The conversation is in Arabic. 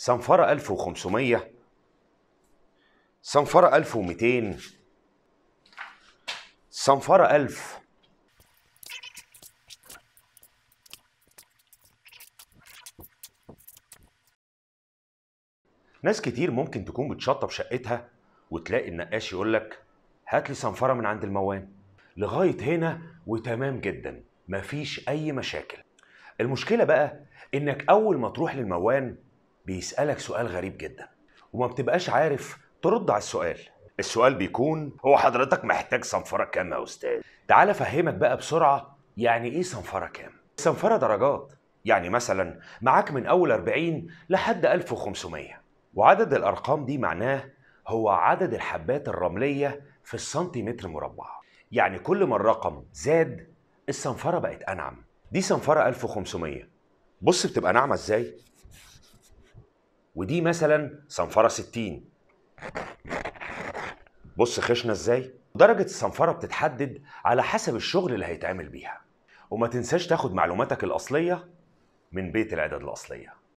صنفرة 1500 صنفرة 1200 صنفرة 1000 ناس كتير ممكن تكون بتشطب شقتها وتلاقي النقاش يقول لك هات لي صنفره من عند الموان لغايه هنا وتمام جدا مفيش اي مشاكل المشكله بقى انك اول ما تروح للموان بيسألك سؤال غريب جدا وما بتبقاش عارف ترد على السؤال السؤال بيكون هو حضرتك محتاج صنفرة كام يا أستاذ؟ تعال أفهمك بقى بسرعة يعني إيه صنفرة كام؟ الصنفرة درجات يعني مثلا معاك من أول 40 لحد 1500 وعدد الأرقام دي معناه هو عدد الحبات الرملية في السنتيمتر مربع يعني كل ما الرقم زاد الصنفرة بقت أنعم دي صنفرة 1500 بص بتبقى ناعمة إزاي ودي مثلا صنفره 60 بص خشنه ازاي درجه الصنفره بتتحدد على حسب الشغل اللي هيتعمل بيها وما تنساش تاخد معلوماتك الاصليه من بيت العدد الاصليه